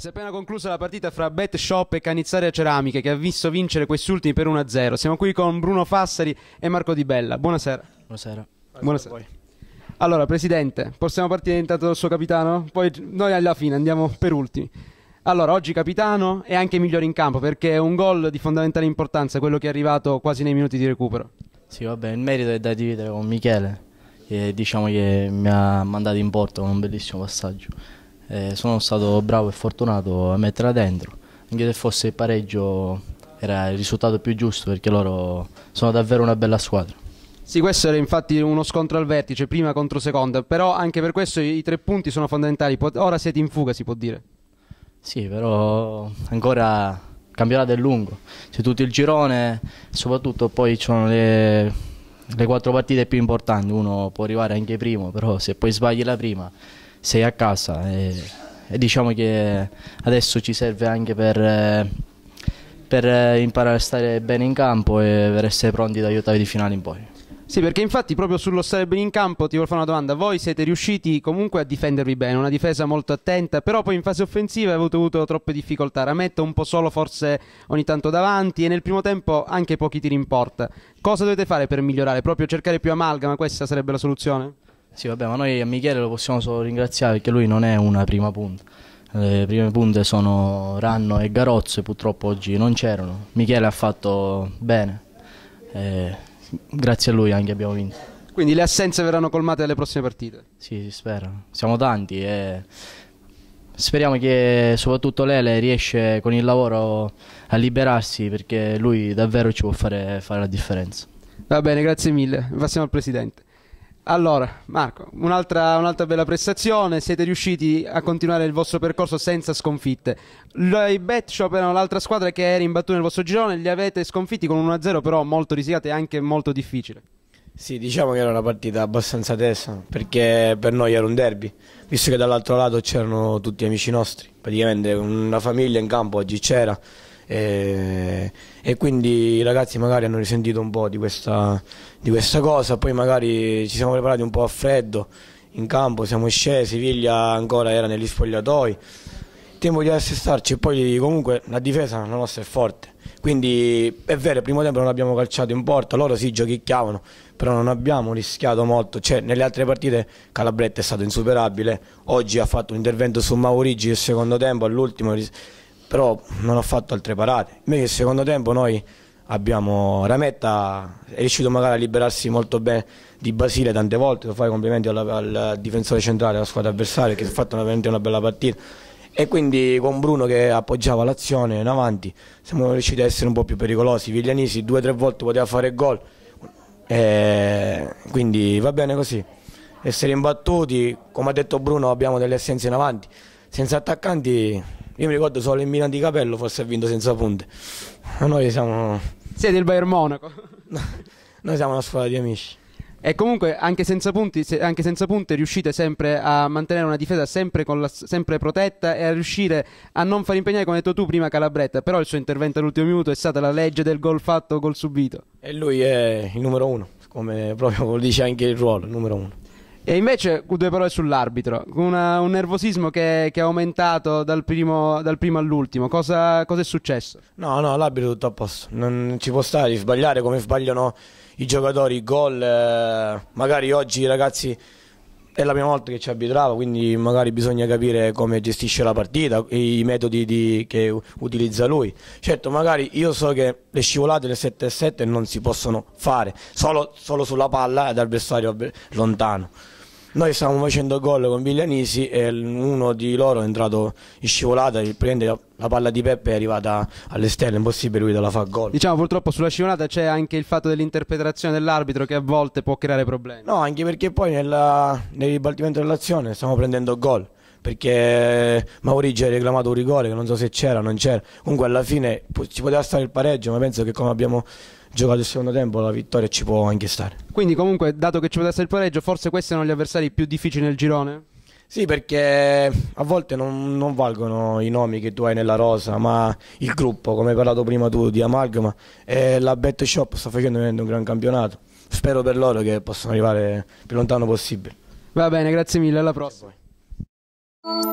si è appena conclusa la partita fra Bet Shop e Canizzaria Ceramiche che ha visto vincere questi ultimi per 1-0. Siamo qui con Bruno Fassari e Marco Di Bella. Buonasera. Buonasera. Buonasera. Buonasera. Allora, Presidente, possiamo partire intanto dal suo capitano? Poi noi alla fine andiamo per ultimi. Allora, oggi capitano e anche migliore in campo perché è un gol di fondamentale importanza, quello che è arrivato quasi nei minuti di recupero. Sì, vabbè, il merito è da dividere con Michele, che diciamo che mi ha mandato in porto con un bellissimo passaggio eh, sono stato bravo e fortunato a metterla dentro, anche se fosse il pareggio era il risultato più giusto perché loro sono davvero una bella squadra. Sì, questo era infatti uno scontro al vertice, prima contro seconda, però anche per questo i tre punti sono fondamentali, ora siete in fuga si può dire. Sì, però ancora il campionato è lungo, c'è tutto il girone, soprattutto poi ci sono le, le quattro partite più importanti, uno può arrivare anche primo, però se poi sbagli la prima sei a casa e, e diciamo che adesso ci serve anche per, eh, per eh, imparare a stare bene in campo e per essere pronti ad aiutare di finale in poi. Sì, perché infatti proprio sullo stare bene in campo ti voglio fare una domanda. Voi siete riusciti comunque a difendervi bene, una difesa molto attenta, però poi in fase offensiva avete avuto troppe difficoltà. Rametto un po' solo forse ogni tanto davanti e nel primo tempo anche pochi tiri in porta. Cosa dovete fare per migliorare? Proprio cercare più amalgama, questa sarebbe la soluzione? Sì, vabbè, ma noi a Michele lo possiamo solo ringraziare perché lui non è una prima punta. Le prime punte sono Ranno e Garozzo e purtroppo oggi non c'erano. Michele ha fatto bene. E grazie a lui anche abbiamo vinto. Quindi le assenze verranno colmate alle prossime partite? Sì, si spera. Siamo tanti e speriamo che soprattutto Lele riesce con il lavoro a liberarsi perché lui davvero ci può fare, fare la differenza. Va bene, grazie mille. Passiamo al Presidente. Allora, Marco, un'altra, un'altra, bella prestazione, siete riusciti a continuare il vostro percorso senza sconfitte. I Bet erano l'altra squadra che era imbattuta nel vostro girone, li avete sconfitti con 1-0 però molto risicata e anche molto difficile. Sì, diciamo che era una partita abbastanza tesa, perché per noi era un derby, visto che dall'altro lato c'erano tutti amici nostri, praticamente una famiglia in campo oggi c'era e, eh, e, quindi i ragazzi magari hanno risentito un po' di questa, di questa cosa, poi magari ci siamo preparati un po' a freddo in campo, siamo scesi, Viglia ancora era negli spogliatoi, tempo di assestarci e poi comunque la difesa la nostra è forte, quindi è vero, il primo tempo non abbiamo calciato in porta, loro si sì, giochicchiavano, però non abbiamo rischiato molto, cioè nelle altre partite Calabretta è stato insuperabile, oggi ha fatto un intervento su Maurigi il secondo tempo, all'ultimo però non ho fatto altre parate. Invece nel secondo tempo noi abbiamo Rametta è riuscito magari a liberarsi molto bene di Basile tante volte, devo fare i complimenti alla, al difensore centrale, alla squadra avversaria che ha fatto una, veramente una bella partita e quindi con Bruno che appoggiava l'azione in avanti siamo riusciti a essere un po' più pericolosi, Viglianisi due o tre volte poteva fare gol, e quindi va bene così, essere imbattuti, come ha detto Bruno abbiamo delle essenze in avanti, senza attaccanti io mi ricordo solo in Milan di Capello, forse ha vinto senza punte. Ma noi siamo. Siete il Bayern Monaco. noi siamo una squadra di amici. E comunque, anche senza, punti, se, anche senza punte, riuscite sempre a mantenere una difesa sempre, la, sempre, protetta e a riuscire a non far impegnare, come hai detto tu prima, Calabretta. Però il suo intervento all'ultimo minuto è stata la legge del gol fatto, gol subito. E lui è il numero uno, come proprio lo dice anche il ruolo, il numero uno. E invece due parole sull'arbitro, Una, un nervosismo che, che, è aumentato dal primo, dal primo all'ultimo, cosa, cosa, è successo? No, no, l'arbitro tutto a posto, non ci può stare di sbagliare come sbagliano i giocatori, i gol, eh, magari oggi ragazzi è la prima volta che ci arbitrava, quindi magari bisogna capire come gestisce la partita, i metodi di, che utilizza lui. Certo, magari io so che le scivolate, del 7 7 non si possono fare, solo, solo sulla palla ad avversario lontano. Noi stavamo facendo gol con Viglianisi e uno di loro è entrato in scivolata, prende la palla di Peppe è arrivata alle stelle, è impossibile lui la fa gol. Diciamo purtroppo sulla scivolata c'è anche il fatto dell'interpretazione dell'arbitro che a volte può creare problemi. No, anche perché poi nella, nel ribaltimento dell'azione stiamo prendendo gol perché eh, Maurizio ha reclamato un rigore che non so se c'era, o non c'era. Comunque alla fine ci poteva stare il pareggio, ma penso che come abbiamo giocato il secondo tempo la vittoria ci può anche stare. Quindi comunque, dato che ci poteva stare il pareggio, forse questi sono gli avversari più difficili nel girone? Sì, perché eh, a volte non, non, valgono i nomi che tu hai nella rosa, ma il gruppo, come hai parlato prima tu di Amalgama, e eh, la Bet Shop sta facendo un gran campionato. Spero per loro che possano arrivare più lontano possibile. Va bene, grazie mille, alla prossima. Oh.